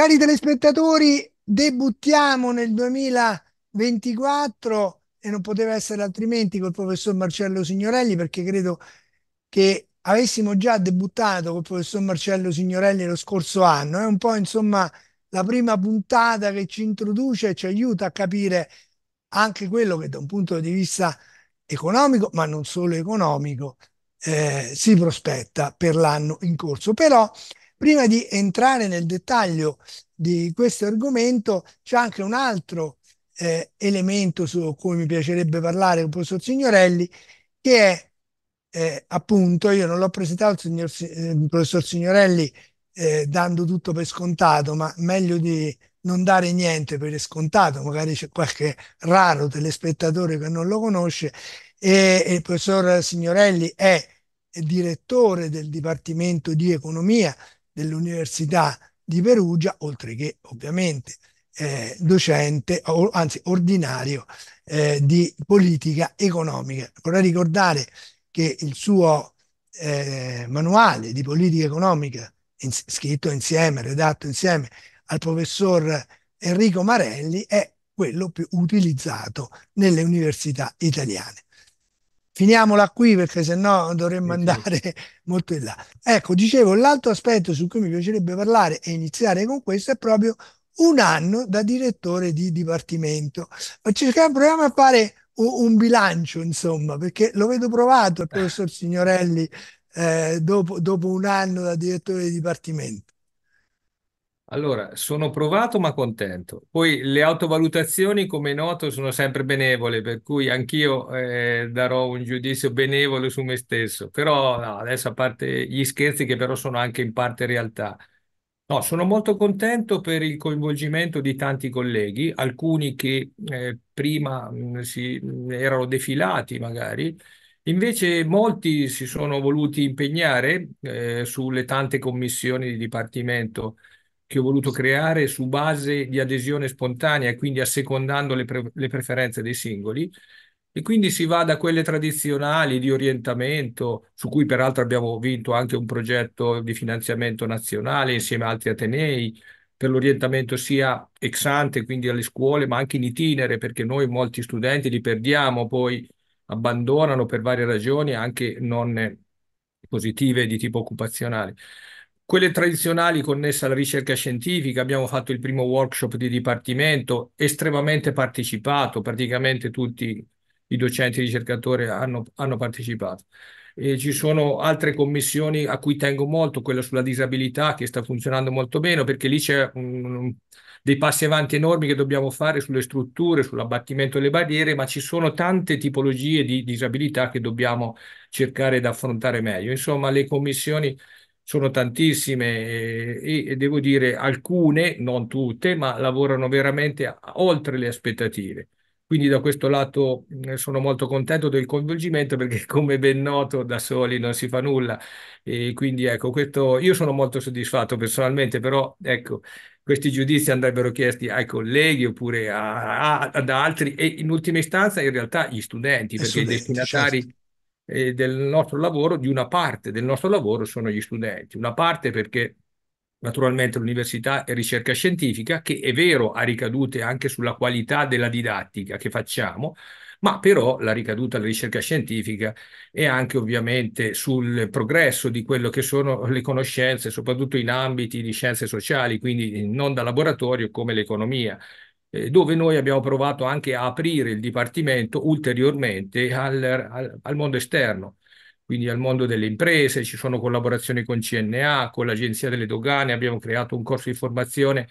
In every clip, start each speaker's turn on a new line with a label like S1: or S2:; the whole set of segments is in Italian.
S1: Cari telespettatori, debuttiamo nel 2024 e non poteva essere altrimenti col professor Marcello Signorelli perché credo che avessimo già debuttato col professor Marcello Signorelli lo scorso anno. È un po' insomma la prima puntata che ci introduce e ci aiuta a capire anche quello che da un punto di vista economico, ma non solo economico, eh, si prospetta per l'anno in corso. Però Prima di entrare nel dettaglio di questo argomento, c'è anche un altro eh, elemento su cui mi piacerebbe parlare con il professor Signorelli, che è eh, appunto, io non l'ho presentato il, signor, eh, professor Signorelli eh, dando tutto per scontato, ma meglio di non dare niente per scontato, magari c'è qualche raro telespettatore che non lo conosce, e, e il professor Signorelli è direttore del Dipartimento di Economia dell'Università di Perugia, oltre che ovviamente eh, docente, o, anzi ordinario eh, di politica economica. Vorrei ricordare che il suo eh, manuale di politica economica, in, scritto insieme, redatto insieme al professor Enrico Marelli, è quello più utilizzato nelle università italiane finiamola qui perché sennò dovremmo andare molto in là. Ecco, dicevo, l'altro aspetto su cui mi piacerebbe parlare e iniziare con questo è proprio un anno da direttore di dipartimento. Cerchiamo, proviamo a fare un, bilancio, insomma, perché lo vedo provato il eh. professor Signorelli eh, dopo, dopo un anno da direttore di dipartimento.
S2: Allora, sono provato ma contento. Poi le autovalutazioni, come noto, sono sempre benevole, per cui anch'io eh, darò un giudizio benevolo su me stesso. Però no, adesso a parte gli scherzi che però sono anche in parte realtà. No, sono molto contento per il coinvolgimento di tanti colleghi, alcuni che eh, prima mh, mm, si, mh, mm, erano defilati magari, Invece molti si sono voluti impegnare eh, sulle tante commissioni di dipartimento che ho voluto creare su base di adesione spontanea, e quindi assecondando le, pre- le preferenze dei singoli. E quindi si va da quelle tradizionali di orientamento, su cui peraltro abbiamo vinto anche un progetto di finanziamento nazionale insieme ad altri atenei, per l'orientamento sia ex ante, quindi alle scuole, ma anche in itinere, perché noi molti studenti li perdiamo, poi abbandonano per varie ragioni, anche non positive di tipo occupazionale. Quelle tradizionali connesse alla ricerca scientifica, abbiamo fatto il primo workshop di dipartimento, estremamente partecipato, praticamente tutti i docenti e i ricercatori hanno, hanno partecipato. E ci sono altre commissioni a cui tengo molto, quella sulla disabilità che sta funzionando molto bene perché lì c'è um, dei passi avanti enormi che dobbiamo fare sulle strutture, sull'abbattimento delle barriere, ma ci sono tante tipologie di disabilità che dobbiamo cercare di affrontare meglio. Insomma, le commissioni sono tantissime e, e, devo dire alcune, non tutte, ma lavorano veramente oltre le aspettative. Quindi da questo lato sono molto contento del coinvolgimento perché come ben noto da soli non si fa nulla e quindi ecco questo io sono molto soddisfatto personalmente però ecco questi giudizi andrebbero chiesti ai colleghi oppure a, a, ad altri e in ultima istanza in realtà gli studenti perché studenti, i destinatari certo eh, del nostro lavoro, di una parte del nostro lavoro sono gli studenti, una parte perché naturalmente l'università è ricerca scientifica che è vero ha ricadute anche sulla qualità della didattica che facciamo, ma però la ricaduta della ricerca scientifica è anche ovviamente sul progresso di quello che sono le conoscenze, soprattutto in ambiti di scienze sociali, quindi non da laboratorio come l'economia, eh, dove noi abbiamo provato anche a aprire il Dipartimento ulteriormente al, al, al mondo esterno quindi al mondo delle imprese, ci sono collaborazioni con CNA, con l'Agenzia delle Dogane, abbiamo creato un corso di formazione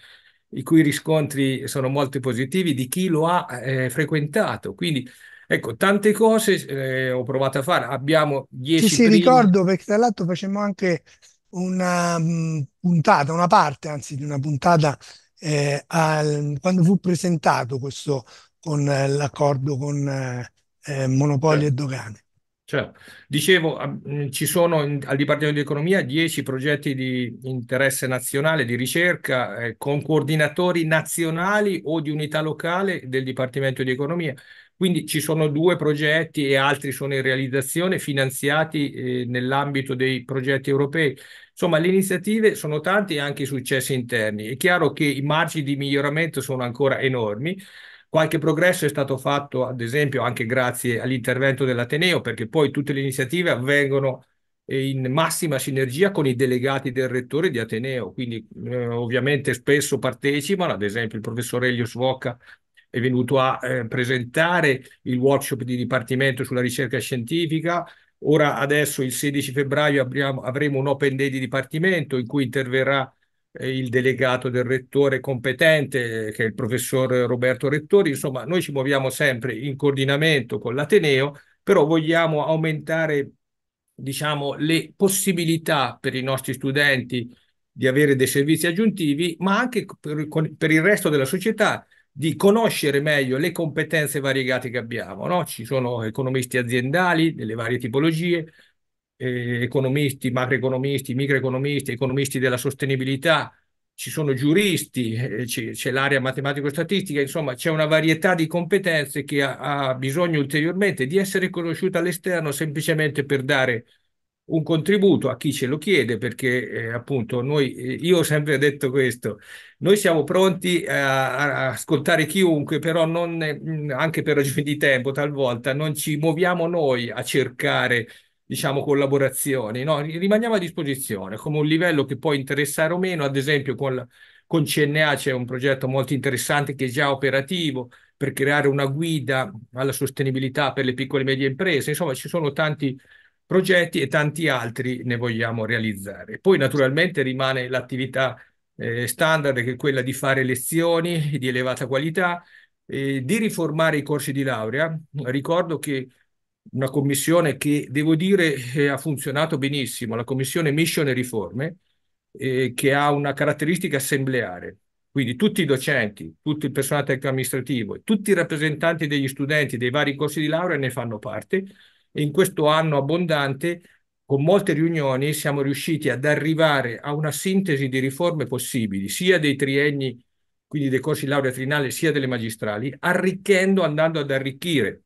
S2: i cui riscontri sono molto positivi di chi lo ha eh, frequentato. Quindi ecco, tante cose eh, ho provato a fare, abbiamo 10 Sì, sì, primi... ricordo
S1: perché tra l'altro facemmo anche una mh, mm, puntata, una parte anzi di una puntata eh, al, quando fu presentato questo con eh, l'accordo con eh, eh Monopoli e certo. Dogane.
S2: Certo. Dicevo, eh, ci sono in, al Dipartimento di Economia dieci progetti di interesse nazionale, di ricerca, eh, con coordinatori nazionali o di unità locale del Dipartimento di Economia. Quindi ci sono due progetti e altri sono in realizzazione finanziati eh, nell'ambito dei progetti europei. Insomma, le iniziative sono tante e anche i successi interni. È chiaro che i margini di miglioramento sono ancora enormi. Qualche progresso è stato fatto, ad esempio, anche grazie all'intervento dell'Ateneo, perché poi tutte le iniziative avvengono eh, in massima sinergia con i delegati del rettore di Ateneo, quindi eh, ovviamente spesso partecipano, ad esempio il professor Elio Svocca è venuto a eh, presentare il workshop di dipartimento sulla ricerca scientifica. Ora, adesso, il 16 febbraio, abbiamo, avremo un open day di dipartimento in cui interverrà eh, il delegato del rettore competente, eh, che è il professor Roberto Rettori. Insomma, noi ci muoviamo sempre in coordinamento con l'Ateneo, però vogliamo aumentare diciamo, le possibilità per i nostri studenti di avere dei servizi aggiuntivi, ma anche per, per il resto della società di conoscere meglio le competenze variegate che abbiamo. No? Ci sono economisti aziendali delle varie tipologie, eh, economisti, macroeconomisti, microeconomisti, economisti della sostenibilità, ci sono giuristi, eh, c'è l'area matematico-statistica, insomma c'è una varietà di competenze che ha, ha bisogno ulteriormente di essere conosciuta all'esterno semplicemente per dare un contributo a chi ce lo chiede perché eh, appunto noi, eh, io ho sempre detto questo, noi siamo pronti a, a ascoltare chiunque, però non, mm, anche per ragioni di tempo talvolta non ci muoviamo noi a cercare diciamo, collaborazioni, no? rimaniamo a disposizione come un livello che può interessare o meno, ad esempio con, con CNA c'è un progetto molto interessante che è già operativo per creare una guida alla sostenibilità per le piccole e medie imprese, insomma ci sono tanti progetti e tanti altri ne vogliamo realizzare. Poi naturalmente rimane l'attività eh, standard che è quella di fare lezioni di elevata qualità, eh, di riformare i corsi di laurea. Ricordo che una commissione che devo dire eh, ha funzionato benissimo, la commissione Mission e Riforme, eh, che ha una caratteristica assembleare. Quindi tutti i docenti, tutto il personale tecnico amministrativo, tutti i rappresentanti degli studenti dei vari corsi di laurea ne fanno parte e in questo anno abbondante, con molte riunioni, siamo riusciti ad arrivare a una sintesi di riforme possibili, sia dei trienni, quindi dei corsi di laurea trinale, sia delle magistrali, arricchendo, andando ad arricchire,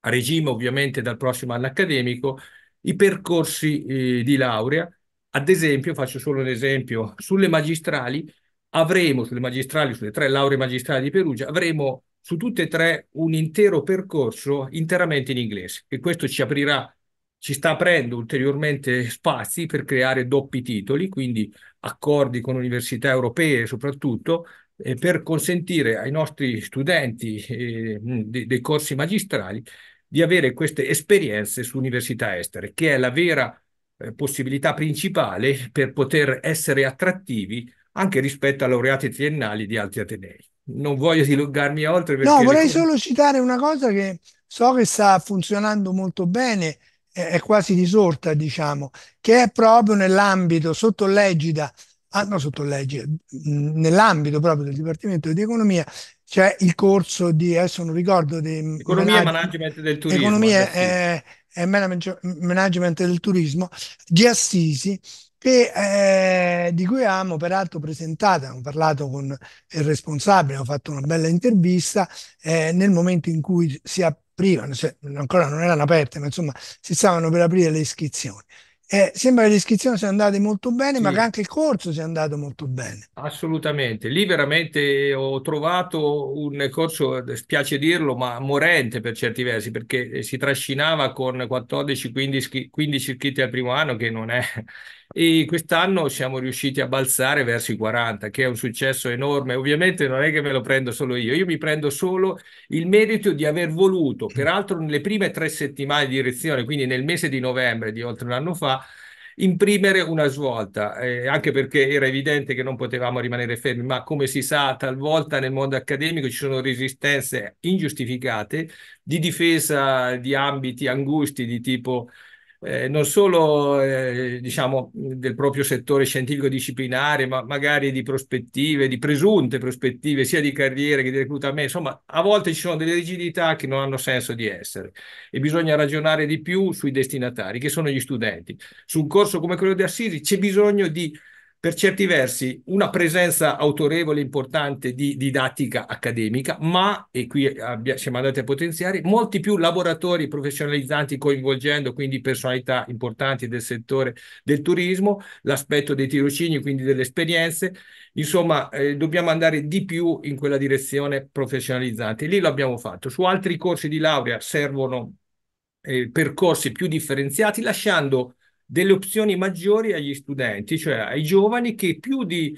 S2: a regime ovviamente dal prossimo anno accademico, i percorsi eh, di laurea. Ad esempio, faccio solo un esempio, sulle magistrali avremo, sulle magistrali, sulle tre lauree magistrali di Perugia, avremo su tutte e tre un intero percorso interamente in inglese e questo ci aprirà, ci sta aprendo ulteriormente spazi per creare doppi titoli, quindi accordi con università europee soprattutto, eh, per consentire ai nostri studenti eh, de dei corsi magistrali di avere queste esperienze su università estere, che è la vera eh, possibilità principale per poter essere attrattivi anche rispetto a laureati triennali di altri atenei non voglio dilungarmi oltre. No, vorrei ricordo... solo
S1: citare una cosa che so che sta funzionando molto bene, è, è quasi risorta, diciamo, che è proprio nell'ambito sotto l'egida, ah, no, sotto l'egida, mm, nell'ambito proprio del Dipartimento di Economia, c'è il corso di, adesso non ricordo, di Economia e
S2: Management del Turismo. Economia
S1: e Management del Turismo di Assisi, che, eh, di cui abbiamo peraltro presentato, abbiamo parlato con il responsabile, abbiamo fatto una bella intervista eh, nel momento in cui si aprivano, cioè, ancora non erano aperte, ma insomma si stavano per aprire le iscrizioni. Eh, sembra che le iscrizioni siano andate molto bene, sì. ma che anche il corso sia andato molto bene.
S2: Assolutamente, lì veramente ho trovato un corso, spiace dirlo, ma morente per certi versi, perché si trascinava con 14-15 iscritti al primo anno, che non è e quest'anno siamo riusciti a balzare verso i 40, che è un successo enorme. Ovviamente non è che me lo prendo solo io, io mi prendo solo il merito di aver voluto, mm. peraltro nelle prime tre settimane di direzione, quindi nel mese di novembre di oltre un anno fa, imprimere una svolta, eh, anche perché era evidente che non potevamo rimanere fermi, ma come si sa talvolta nel mondo accademico ci sono resistenze ingiustificate di difesa di ambiti angusti di tipo eh, non solo eh, diciamo, del proprio settore scientifico-disciplinare, ma magari di prospettive, di presunte prospettive, sia di carriera che di reclutamento. Insomma, a volte ci sono delle rigidità che non hanno senso di essere e bisogna ragionare di più sui destinatari, che sono gli studenti. Su un corso come quello di Assisi c'è bisogno di per certi versi una presenza autorevole e importante di didattica accademica, ma, e qui abbia, siamo andati a potenziare, molti più lavoratori professionalizzanti coinvolgendo quindi personalità importanti del settore del turismo, l'aspetto dei tirocini, quindi delle esperienze, insomma eh, dobbiamo andare di più in quella direzione professionalizzante. Lì l'abbiamo fatto. Su altri corsi di laurea servono eh, percorsi più differenziati, lasciando delle opzioni maggiori agli studenti, cioè ai giovani che più di,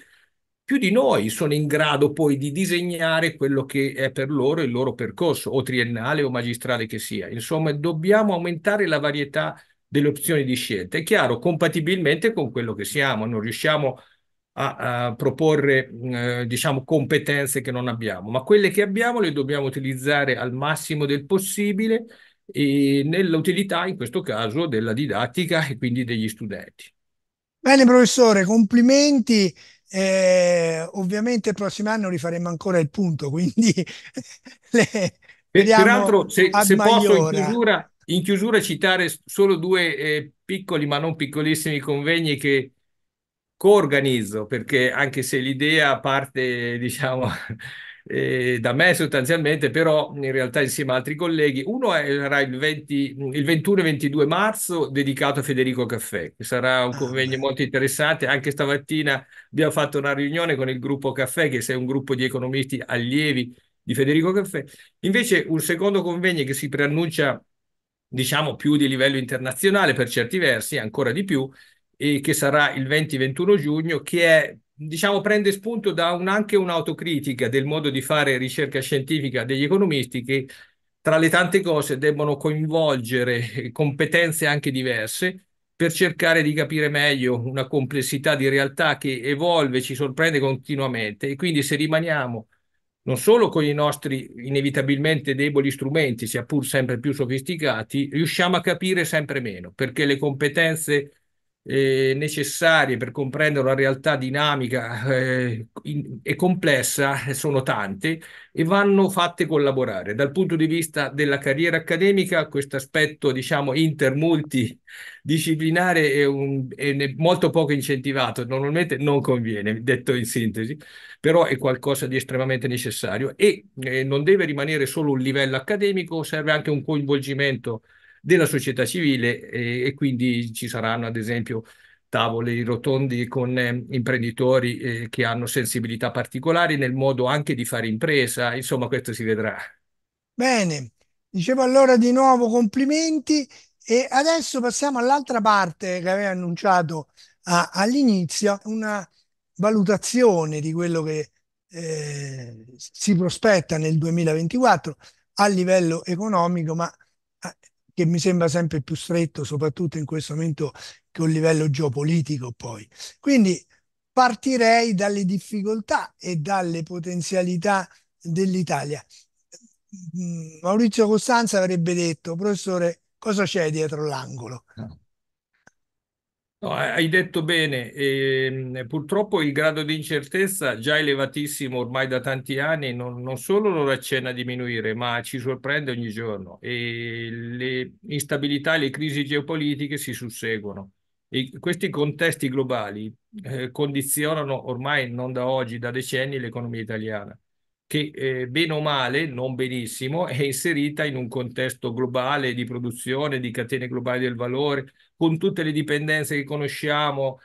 S2: più di noi sono in grado poi di disegnare quello che è per loro il loro percorso, o triennale o magistrale che sia. Insomma, dobbiamo aumentare la varietà delle opzioni di scelta. È chiaro, compatibilmente con quello che siamo, non riusciamo a, a proporre, mm, eh, diciamo, competenze che non abbiamo, ma quelle che abbiamo le dobbiamo utilizzare al massimo del possibile e nell'utilità in questo caso della didattica e quindi degli studenti.
S1: Bene professore, complimenti. Eh, ovviamente il prossimo anno rifaremo ancora il punto, quindi le, Peraltro, se, se posso in
S2: chiusura, in chiusura, citare solo due eh, piccoli ma non piccolissimi convegni che coorganizzo, perché anche se l'idea parte, diciamo, eh, da me sostanzialmente, però in realtà insieme ad altri colleghi. Uno era il, 20, il 21 e 22 marzo dedicato a Federico Caffè, che sarà un ah, convegno molto interessante. Anche stamattina abbiamo fatto una riunione con il gruppo Caffè, che sei un gruppo di economisti allievi di Federico Caffè. Invece un secondo convegno che si preannuncia, diciamo, più di livello internazionale per certi versi, ancora di più, e che sarà il 20-21 giugno, che è diciamo, prende spunto da un, anche un'autocritica del modo di fare ricerca scientifica degli economisti che tra le tante cose debbono coinvolgere competenze anche diverse per cercare di capire meglio una complessità di realtà che evolve, ci sorprende continuamente e quindi se rimaniamo non solo con i nostri inevitabilmente deboli strumenti, sia pur sempre più sofisticati, riusciamo a capire sempre meno perché le competenze eh, necessarie per comprendere una realtà dinamica eh, in, e complessa sono tante e vanno fatte collaborare. Dal punto di vista della carriera accademica, questo aspetto, diciamo, intermultidisciplinare è, un, è molto poco incentivato, normalmente non conviene, detto in sintesi, però è qualcosa di estremamente necessario e eh, non deve rimanere solo un livello accademico, serve anche un coinvolgimento della società civile e, e quindi ci saranno ad esempio tavoli rotondi con eh, imprenditori eh, che hanno sensibilità particolari nel modo anche di fare impresa, insomma questo si vedrà.
S1: Bene, dicevo allora di nuovo complimenti e adesso passiamo all'altra parte che avevi annunciato a, all'inizio, una valutazione di quello che eh, si prospetta nel 2024 a livello economico, ma che mi sembra sempre più stretto, soprattutto in questo momento che un livello geopolitico poi. Quindi partirei dalle difficoltà e dalle potenzialità dell'Italia. Mm, Maurizio Costanza avrebbe detto, professore, cosa c'è dietro l'angolo? No.
S2: No, hai detto bene, e, ehm, purtroppo il grado di incertezza già elevatissimo ormai da tanti anni non, non solo non accenna a diminuire, ma ci sorprende ogni giorno e le instabilità e le crisi geopolitiche si susseguono. E questi contesti globali eh, condizionano ormai non da oggi, da decenni l'economia italiana che eh, bene o male, non benissimo, è inserita in un contesto globale di produzione, di catene globali del valore, con tutte le dipendenze che conosciamo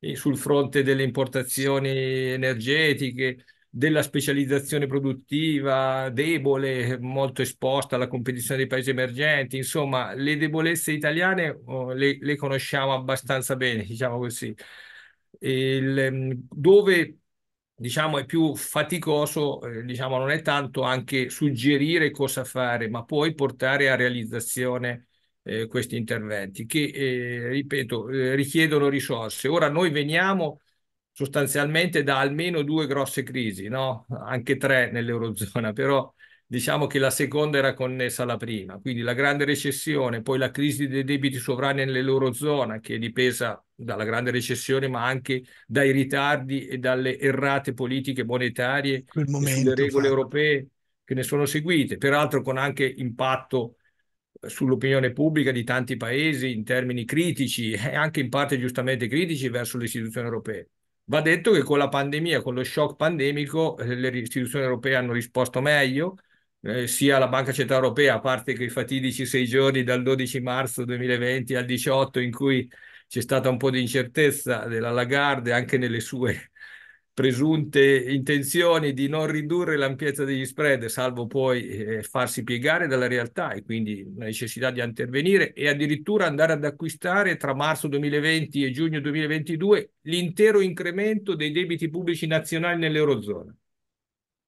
S2: eh, sul fronte delle importazioni energetiche, della specializzazione produttiva debole, molto esposta alla competizione dei paesi emergenti, insomma le debolezze italiane oh, le, le, conosciamo abbastanza bene, diciamo così. Il, mm, dove diciamo, è più faticoso, eh, diciamo, non è tanto anche suggerire cosa fare, ma poi portare a realizzazione eh, questi interventi che, eh, ripeto, eh, richiedono risorse. Ora noi veniamo sostanzialmente da almeno due grosse crisi, no? anche tre nell'Eurozona, però diciamo che la seconda era connessa alla prima, quindi la grande recessione, poi la crisi dei debiti sovrani nell'Eurozona che è dipesa dalla grande recessione ma anche dai ritardi e dalle errate politiche monetarie, dalle regole fa. europee che ne sono seguite, peraltro con anche impatto eh, sull'opinione pubblica di tanti paesi in termini critici e anche in parte giustamente critici verso le istituzioni europee. Va detto che con la pandemia, con lo shock pandemico, eh, le istituzioni europee hanno risposto meglio, eh, sia la Banca Centrale Europea, a parte quei fatidici sei giorni dal 12 marzo 2020 al 18 in cui c'è stata un po' di incertezza della Lagarde anche nelle sue presunte intenzioni di non ridurre l'ampiezza degli spread, salvo poi eh, farsi piegare dalla realtà e quindi la necessità di intervenire e addirittura andare ad acquistare tra marzo 2020 e giugno 2022 l'intero incremento dei debiti pubblici nazionali nell'Eurozona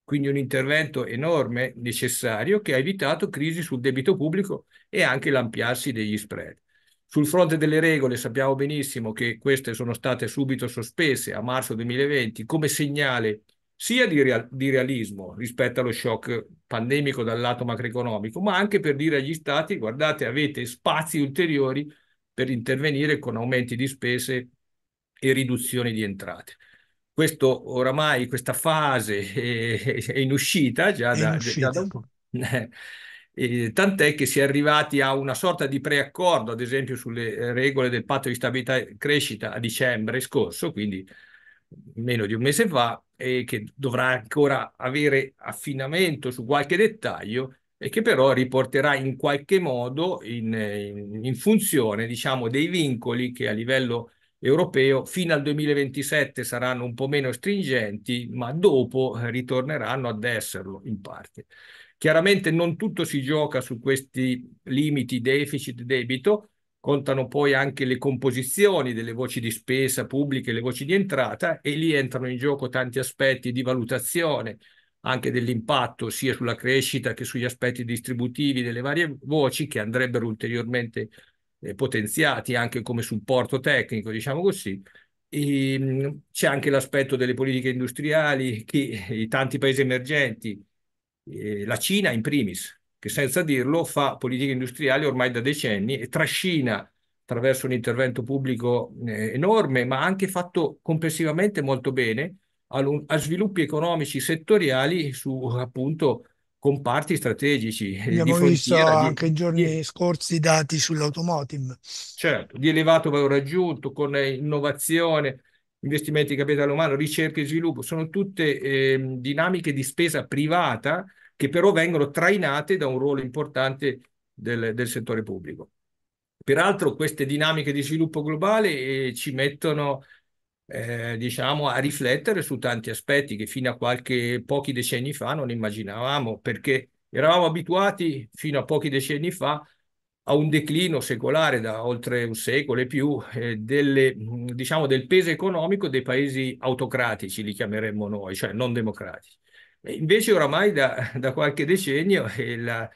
S2: quindi un intervento enorme, necessario, che ha evitato crisi sul debito pubblico e anche l'ampliarsi degli spread. Sul fronte delle regole sappiamo benissimo che queste sono state subito sospese a marzo 2020 come segnale sia di, real- di realismo rispetto allo shock pandemico dal lato macroeconomico, ma anche per dire agli stati guardate avete spazi ulteriori per intervenire con aumenti di spese e riduzioni di entrate questo oramai, questa fase è, è in uscita già da, uscita. Già da un po'. Eh, tant'è che si è arrivati a una sorta di preaccordo, ad esempio, sulle regole del patto di stabilità e crescita a dicembre scorso, quindi meno di un mese fa, e che dovrà ancora avere affinamento su qualche dettaglio e che però riporterà in qualche modo in, in, in funzione diciamo, dei vincoli che a livello europeo, fino al 2027 saranno un po' meno stringenti, ma dopo eh, ritorneranno ad esserlo in parte. Chiaramente non tutto si gioca su questi limiti deficit-debito, contano poi anche le composizioni delle voci di spesa pubbliche, le voci di entrata e lì entrano in gioco tanti aspetti di valutazione anche dell'impatto sia sulla crescita che sugli aspetti distributivi delle varie voci che andrebbero ulteriormente eh, potenziati anche come supporto tecnico, diciamo così. E, ehm, c'è anche l'aspetto delle politiche industriali che i tanti paesi emergenti, eh, la Cina in primis, che senza dirlo fa politiche industriali ormai da decenni e trascina attraverso un intervento pubblico eh, enorme, ma anche fatto complessivamente molto bene, a, a sviluppi economici settoriali su appunto comparti strategici. Eh, Abbiamo visto anche
S1: i giorni scorsi i dati sull'automotive.
S2: Certo, di elevato valore aggiunto, con eh, innovazione, investimenti in capitale umano, ricerca e sviluppo, sono tutte eh, dinamiche di spesa privata che però vengono trainate da un ruolo importante del, del settore pubblico. Peraltro queste dinamiche di sviluppo globale eh, ci mettono eh, diciamo, a riflettere su tanti aspetti che fino a qualche pochi decenni fa non immaginavamo, perché eravamo abituati fino a pochi decenni fa a un declino secolare da oltre un secolo e più eh, delle, mm, diciamo, del peso economico dei paesi autocratici, li chiameremmo noi, cioè non democratici. E invece oramai da, da qualche decennio eh, la,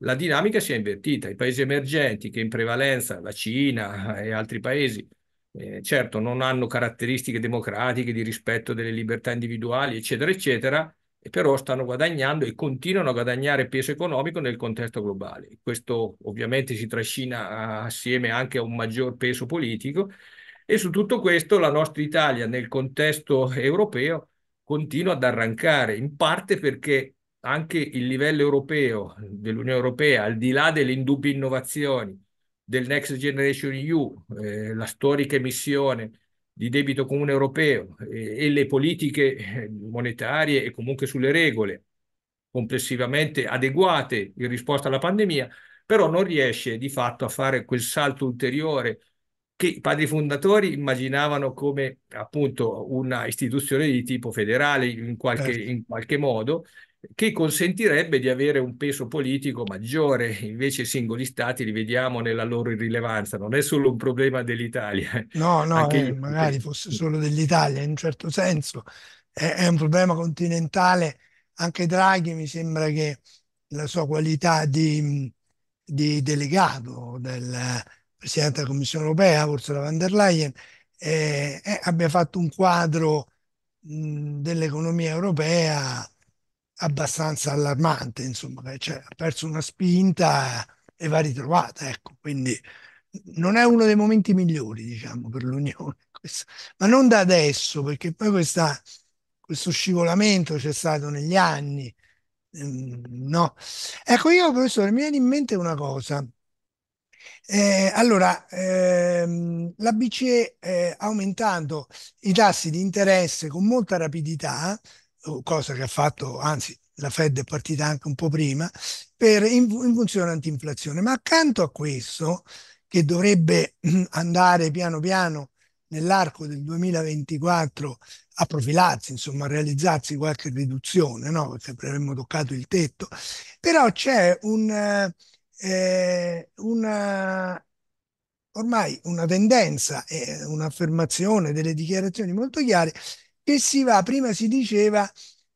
S2: la dinamica si è invertita. I paesi emergenti, che in prevalenza la Cina e altri paesi, eh, certo non hanno caratteristiche democratiche di rispetto delle libertà individuali, eccetera, eccetera, però stanno guadagnando e continuano a guadagnare peso economico nel contesto globale. Questo ovviamente si trascina assieme anche a un maggior peso politico e su tutto questo la nostra Italia nel contesto europeo continua ad arrancare, in parte perché anche il livello europeo dell'Unione Europea, al di là delle indubbie innovazioni, del Next Generation EU, eh, la storica emissione di debito comune europeo eh, e le politiche eh, monetarie e comunque sulle regole complessivamente adeguate in risposta alla pandemia, però non riesce di fatto a fare quel salto ulteriore che i padri fondatori immaginavano come appunto una istituzione di tipo federale in qualche, certo. in qualche modo che consentirebbe di avere un peso politico maggiore. Invece i singoli stati li vediamo nella loro irrilevanza, non è solo un problema dell'Italia.
S1: No, no, eh, gli... magari fosse solo dell'Italia in un certo senso, è, è, un problema continentale. Anche Draghi mi sembra che la sua qualità di, di delegato del Presidente della Commissione europea, Ursula von der Leyen, eh, eh, abbia fatto un quadro mh, dell'economia europea abbastanza allarmante, insomma, cioè, ha perso una spinta e va ritrovata, ecco, quindi non è uno dei momenti migliori, diciamo, per l'Unione, questo. ma non da adesso, perché poi questa, questo scivolamento c'è stato negli anni, ehm, no? Ecco, io, professore, mi viene in mente una cosa. Eh, allora, ehm, la BCE eh, aumentando i tassi di interesse con molta rapidità cosa che ha fatto, anzi la Fed è partita anche un po' prima, per, in, in funzione antinflazione. Ma accanto a questo, che dovrebbe andare piano piano nell'arco del 2024 a profilarsi, insomma, a realizzarsi qualche riduzione, no? perché avremmo toccato il tetto, però c'è un, eh, eh una, ormai una tendenza, eh, un'affermazione, delle dichiarazioni molto chiare che si va, prima si diceva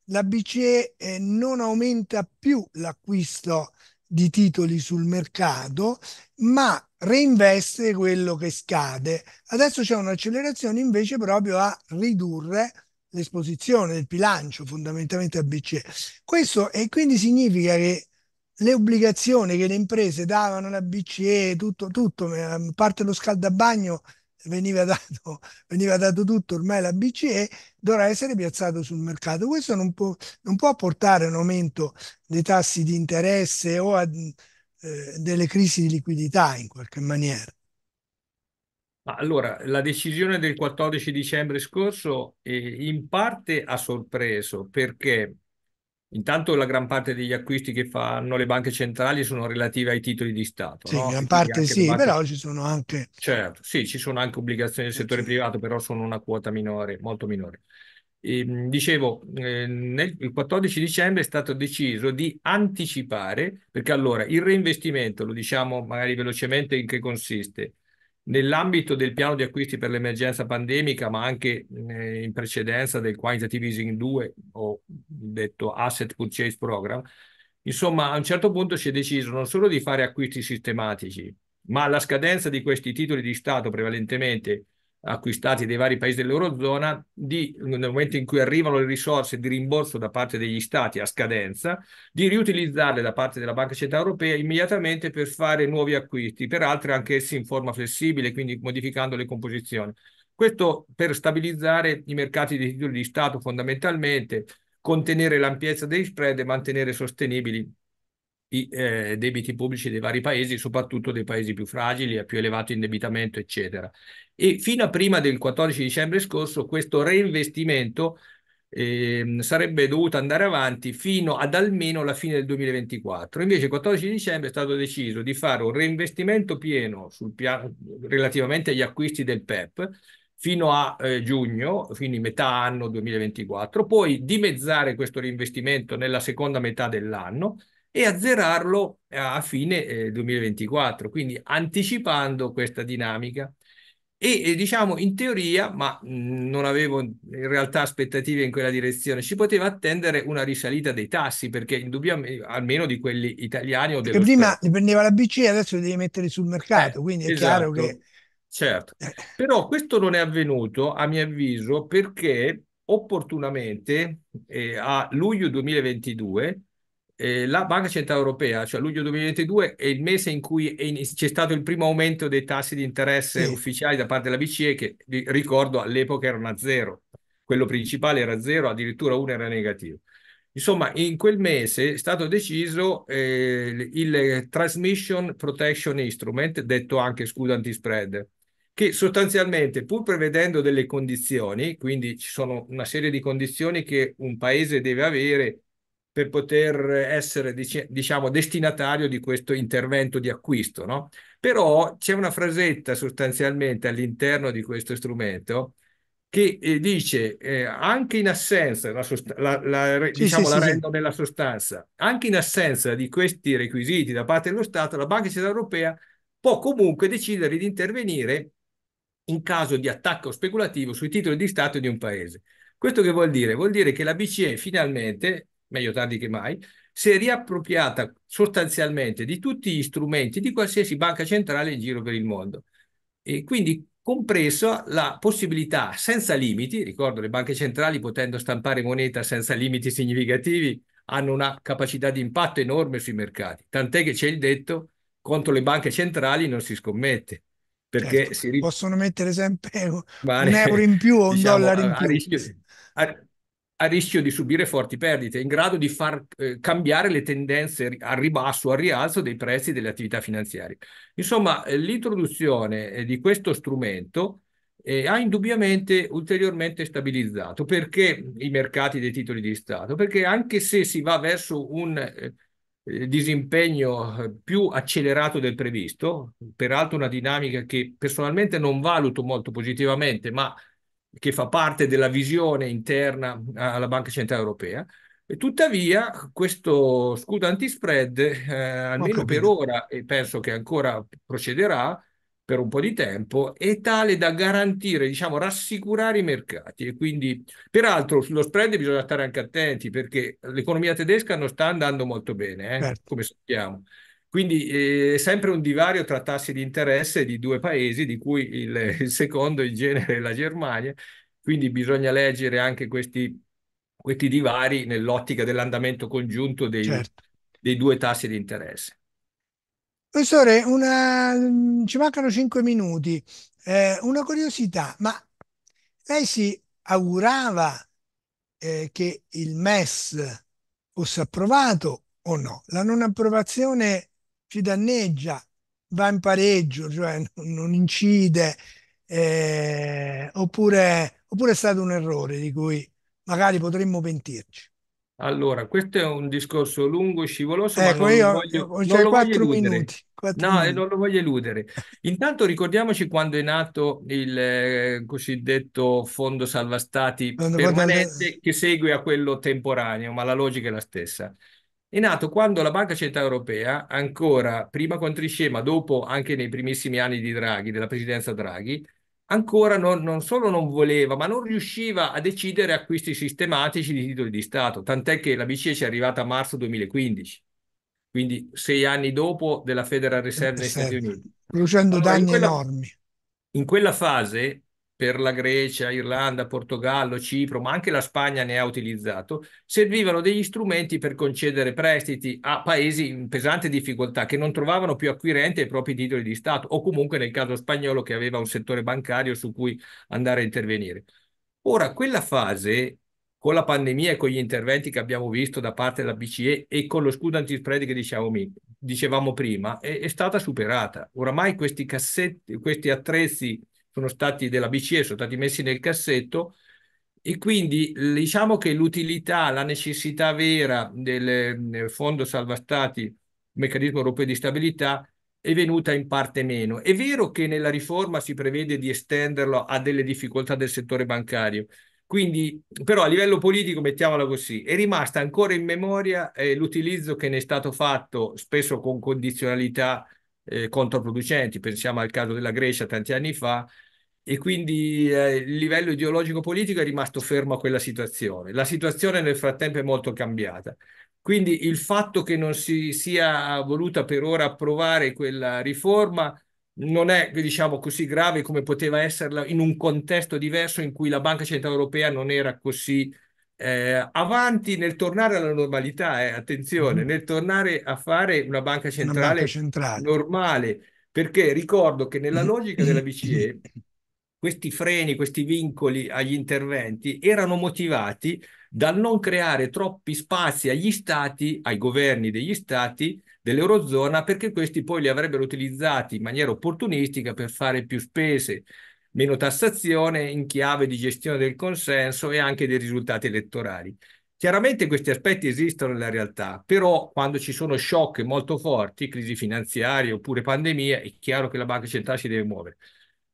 S1: la BCE eh, non aumenta più l'acquisto di titoli sul mercato, ma reinveste quello che scade. Adesso c'è un'accelerazione invece proprio a ridurre l'esposizione del bilancio fondamentalmente a BCE. Questo e quindi significa che le obbligazioni che le imprese davano alla BCE, tutto, tutto, ehm, parte lo scaldabagno, veniva dato, veniva dato tutto ormai la BCE, dovrà essere piazzato sul mercato. Questo non può, non può portare a un aumento dei tassi di interesse o a eh, delle crisi di liquidità in qualche maniera.
S2: Allora, la decisione del 14 dicembre scorso eh, in parte ha sorpreso perché Intanto la gran parte degli acquisti che fanno le banche centrali sono relativi ai titoli di Stato. Sì, no? gran parte sì, banche... però
S1: ci sono anche...
S2: Certo, sì, ci sono anche obbligazioni del settore sì. privato, però sono una quota minore, molto minore. E, ehm, dicevo, eh, nel, il 14 dicembre è stato deciso di anticipare, perché allora il reinvestimento, lo diciamo magari velocemente in che consiste, Nell'ambito del piano di acquisti per l'emergenza pandemica, ma anche eh, in precedenza del Quantitative Easing 2 o detto Asset Purchase Program, insomma a un certo punto si è deciso non solo di fare acquisti sistematici, ma alla scadenza di questi titoli di Stato prevalentemente acquistati dai vari paesi dell'Eurozona, di, nel momento in cui arrivano le risorse di rimborso da parte degli stati a scadenza, di riutilizzarle da parte della Banca Centrale Europea immediatamente per fare nuovi acquisti, peraltro anch'essi in forma flessibile, quindi modificando le composizioni. Questo per stabilizzare i mercati dei titoli di Stato fondamentalmente, contenere l'ampiezza dei spread e mantenere sostenibili i eh, debiti pubblici dei vari paesi, soprattutto dei paesi più fragili, a più elevato indebitamento, eccetera. E fino a prima del 14 dicembre scorso questo reinvestimento eh, sarebbe dovuto andare avanti fino ad almeno la fine del 2024. Invece il 14 dicembre è stato deciso di fare un reinvestimento pieno sul piano, relativamente agli acquisti del PEP fino a eh, giugno, quindi metà anno 2024, poi dimezzare questo reinvestimento nella seconda metà dell'anno e azzerarlo eh, a fine eh, 2024, quindi anticipando questa dinamica. E diciamo in teoria, ma non avevo in realtà aspettative in quella direzione, si poteva attendere una risalita dei tassi, perché indubbiamente, almeno di quelli italiani o del. Prima
S1: li prendeva la BCE, adesso li devi mettere sul mercato, eh, quindi è esatto, chiaro che...
S2: Certo, eh. però questo non è avvenuto, a mio avviso, perché opportunamente eh, a luglio 2022 eh, la Banca Centrale Europea, cioè luglio 2022, è il mese in cui in, c'è stato il primo aumento dei tassi di interesse sì. ufficiali da parte della BCE, che ricordo all'epoca erano a zero. Quello principale era zero, addirittura uno era negativo. Insomma, in quel mese è stato deciso eh, il Transmission Protection Instrument, detto anche scudo antispread, che sostanzialmente, pur prevedendo delle condizioni, quindi ci sono una serie di condizioni che un paese deve avere per poter essere diciamo destinatario di questo intervento di acquisto, no? Però c'è una frasetta sostanzialmente all'interno di questo strumento che eh, dice eh, anche in assenza, la, la, la, sì, diciamo, sì, la sì, rendo nella sostanza, anche in assenza di questi requisiti da parte dello Stato, la Banca Centrale Europea può comunque decidere di intervenire in caso di attacco speculativo sui titoli di Stato di un paese. Questo che vuol dire? Vuol dire che la BCE finalmente meglio tardi che mai, si è riappropriata sostanzialmente di tutti gli strumenti di qualsiasi banca centrale in giro per il mondo. E quindi compreso la possibilità senza limiti, ricordo le banche centrali potendo stampare moneta senza limiti significativi hanno una capacità di impatto enorme sui mercati, tant'è che c'è il detto contro le banche centrali non si scommette.
S1: Perché certo, si... possono mettere sempre un euro in più o un diciamo, dollaro in più. A rischio,
S2: a, a rischio di subire forti perdite, in grado di far eh, cambiare le tendenze al ribasso, al rialzo dei prezzi delle attività finanziarie. Insomma, eh, l'introduzione eh, di questo strumento eh, ha indubbiamente ulteriormente stabilizzato perché i mercati dei titoli di Stato, perché anche se si va verso un eh, eh, disimpegno più accelerato del previsto, peraltro una dinamica che personalmente non valuto molto positivamente, ma che fa parte della visione interna alla Banca Centrale Europea. E tuttavia questo scudo antispread, eh, almeno per ora, e penso che ancora procederà per un po' di tempo, è tale da garantire, diciamo, rassicurare i mercati. E quindi, peraltro, sullo spread bisogna stare anche attenti perché l'economia tedesca non sta andando molto bene, eh, certo. come sappiamo. Quindi eh, è sempre un divario tra tassi di interesse di due paesi, di cui il, il secondo in genere è la Germania, quindi bisogna leggere anche questi, questi divari nell'ottica dell'andamento congiunto dei, certo. dei due tassi di interesse.
S1: Professore, una, ci mancano cinque minuti. Eh, una curiosità, ma lei si augurava eh, che il MES fosse approvato o no? La non approvazione ci danneggia, va in pareggio, cioè non incide, eh, oppure, oppure è stato un errore di cui magari potremmo pentirci.
S2: Allora, questo è un discorso lungo e scivoloso, ecco, ma non io, voglio, cioè non voglio Minuti, no, minuti. non lo voglio eludere. Intanto ricordiamoci quando è nato il eh, cosiddetto fondo salva stati permanente quando... che segue a quello temporaneo, ma la logica è la stessa. È nato quando la Banca Centrale Europea, ancora prima con Trichet, ma dopo anche nei primissimi anni di Draghi, della presidenza Draghi, ancora non, non, solo non voleva, ma non riusciva a decidere acquisti sistematici di titoli di Stato, tant'è che la BCE ci è arrivata a marzo 2015, quindi sei anni dopo della Federal Reserve negli Stati Uniti.
S1: Producendo allora, danni in quella, enormi.
S2: In quella fase per la Grecia, Irlanda, Portogallo, Cipro, ma anche la Spagna ne ha utilizzato, servivano degli strumenti per concedere prestiti a paesi in pesante difficoltà che non trovavano più acquirente ai propri titoli di Stato o comunque nel caso spagnolo che aveva un settore bancario su cui andare a intervenire. Ora, quella fase con la pandemia e con gli interventi che abbiamo visto da parte della BCE e con lo scudo antispread che diciamo, dicevamo prima, è, è stata superata. Oramai questi cassetti, questi attrezzi sono stati della BCE, sono stati messi nel cassetto e quindi diciamo che l'utilità, la necessità vera del fondo salva stati, meccanismo europeo di stabilità, è venuta in parte meno. È vero che nella riforma si prevede di estenderlo a delle difficoltà del settore bancario, quindi però a livello politico, mettiamola così, è rimasta ancora in memoria eh, l'utilizzo che ne è stato fatto spesso con condizionalità eh, controproducenti, pensiamo al caso della Grecia tanti anni fa, e quindi eh, il livello ideologico-politico è rimasto fermo a quella situazione. La situazione nel frattempo è molto cambiata. Quindi il fatto che non si sia voluta per ora approvare quella riforma non è, diciamo così, grave come poteva esserla in un contesto diverso in cui la Banca Centrale Europea non era così eh, avanti nel tornare alla normalità, eh, attenzione, mm. nel tornare a fare una banca una banca centrale. normale, perché ricordo che nella logica della BCE questi freni, questi vincoli agli interventi erano motivati dal non creare troppi spazi agli stati, ai governi degli stati dell'Eurozona, perché questi poi li avrebbero utilizzati in maniera opportunistica per fare più spese, meno tassazione in chiave di gestione del consenso e anche dei risultati elettorali. Chiaramente questi aspetti esistono nella realtà, però quando ci sono shock molto forti, crisi finanziarie oppure pandemie, è chiaro che la banca centrale si deve muovere.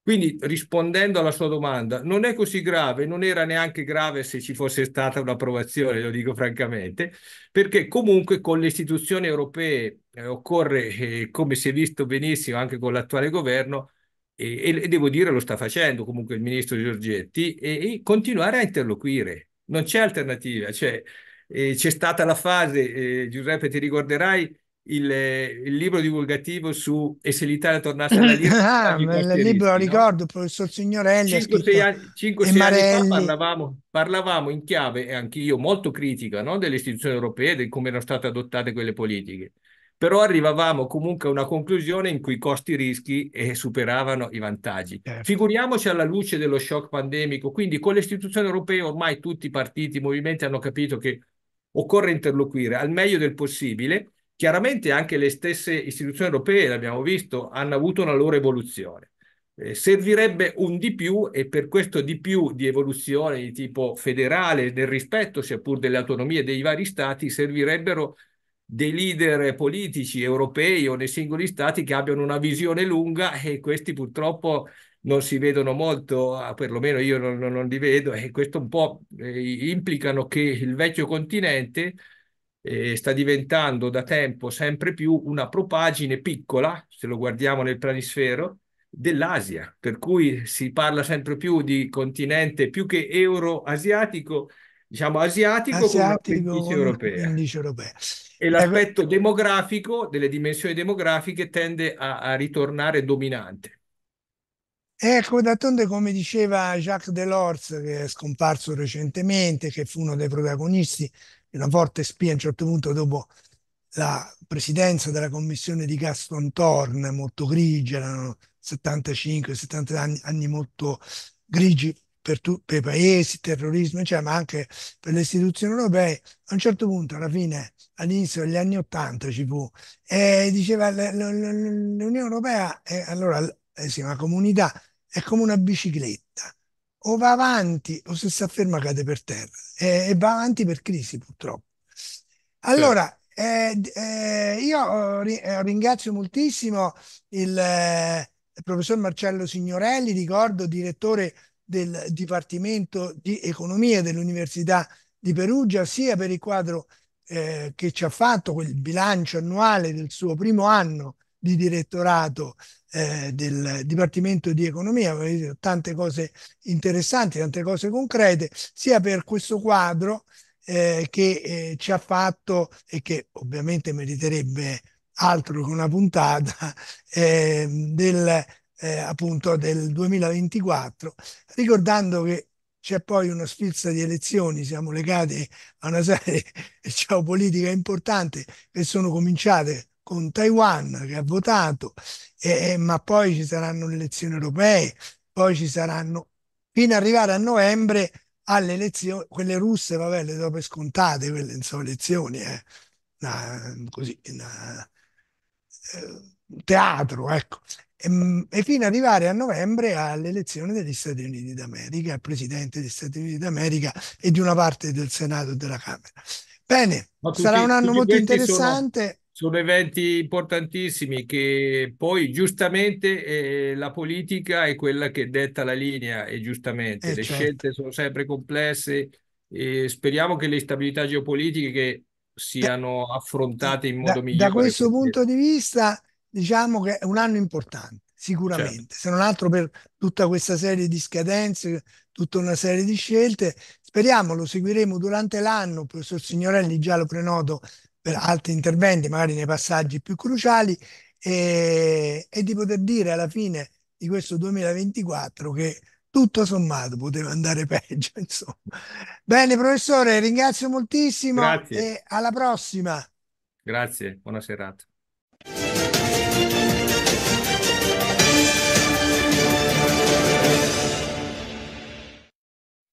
S2: Quindi rispondendo alla sua domanda, non è così grave, non era neanche grave se ci fosse stata un'approvazione, lo dico francamente, perché comunque con le istituzioni europee eh, occorre, eh, come si è visto benissimo anche con l'attuale governo, e, e, devo dire lo sta facendo comunque il ministro Giorgetti, e, e continuare a interloquire. Non c'è alternativa. Cioè, eh, c'è stata la fase, eh, Giuseppe ti ricorderai, il, eh, il, libro divulgativo su E se l'Italia tornasse alla lira? ah, il libro
S1: lo ricordo, no? professor Signorelli. 5-6 anni, anni, fa
S2: parlavamo, parlavamo in chiave, e anche io, molto critica no? delle istituzioni europee, di come erano state adottate quelle politiche però arrivavamo comunque a una conclusione in cui i costi rischi eh, superavano i vantaggi. Certo. Figuriamoci alla luce dello shock pandemico, quindi con le istituzioni europee ormai tutti i partiti, i movimenti hanno capito che occorre interloquire al meglio del possibile. Chiaramente anche le stesse istituzioni europee, l'abbiamo visto, hanno avuto una loro evoluzione. Eh, servirebbe un di più e per questo di più di evoluzione di tipo federale, nel rispetto sia pur delle autonomie dei vari stati, servirebbero dei leader politici europei o nei singoli stati che abbiano una visione lunga e questi purtroppo non si vedono molto, ah, perlomeno io non, non li vedo e questo un po' eh, implicano che il vecchio continente eh, sta diventando da tempo sempre più una propagine piccola, se lo guardiamo nel planisfero, dell'Asia, per cui si parla sempre più di continente più che euroasiatico, asiatico diciamo, asiatico, asiatico con un'appendice un E eh, l'aspetto eh, demografico, delle dimensioni demografiche, tende a, a ritornare dominante.
S1: Ecco, d'altronde come diceva Jacques Delors, che è scomparso recentemente, che fu uno dei protagonisti di una forte spia a un certo punto dopo la presidenza della commissione di Gaston Thorn, molto grigia, erano 75-70 anni, anni molto grigi, per, tu, per i paesi, terrorismo, cioè, ma anche per le istituzioni europee, a un certo punto, alla fine, all'inizio degli anni Ottanta ci fu, e diceva l'Unione Europea, è, allora eh, sì, una comunità, è come una bicicletta, o va avanti o se si afferma cade per terra, e, e va avanti per crisi purtroppo. Allora, certo. Eh, eh, io eh, eh, ringrazio moltissimo il, eh, il, professor Marcello Signorelli, ricordo direttore del Dipartimento di Economia dell'Università di Perugia, sia per il quadro eh, che ci ha fatto, quel bilancio annuale del suo primo anno di direttorato eh, del Dipartimento di Economia, tante cose interessanti, tante cose concrete, sia per questo quadro eh, che eh, ci ha fatto e che ovviamente meriterebbe altro che una puntata eh, del eh, appunto del 2024, ricordando che c'è poi uno sfilza di elezioni, siamo legati a una serie geopolitica importante che sono cominciate con Taiwan che ha votato, eh, ma poi ci saranno le elezioni europee, poi ci saranno fino ad arrivare a novembre alle elezioni, quelle russe, vabbè, le do per scontate, quelle insomma, elezioni, eh. una, così, una, eh, teatro, ecco e, mm, e fino ad arrivare a novembre all'elezione degli Stati Uniti d'America, al presidente degli Stati Uniti d'America e di una parte del Senato e della Camera. Bene, tutti, sarà un anno molto interessante.
S2: Sono, sono, eventi importantissimi che poi giustamente eh, la politica è quella che detta la linea e giustamente eh, le certo. scelte sono sempre complesse e speriamo che le instabilità geopolitiche siano affrontate in modo da, migliore. Da questo
S1: punto di vista diciamo che è un anno importante, sicuramente, certo. se non altro per tutta questa serie di scadenze, tutta una serie di scelte. Speriamo, lo seguiremo durante l'anno, il professor Signorelli già lo prenoto per altri interventi, magari nei passaggi più cruciali, e, e di poter dire alla fine di questo 2024 che tutto sommato poteva andare peggio. Insomma. Bene, professore, ringrazio moltissimo Grazie. e alla prossima.
S2: Grazie, buona serata.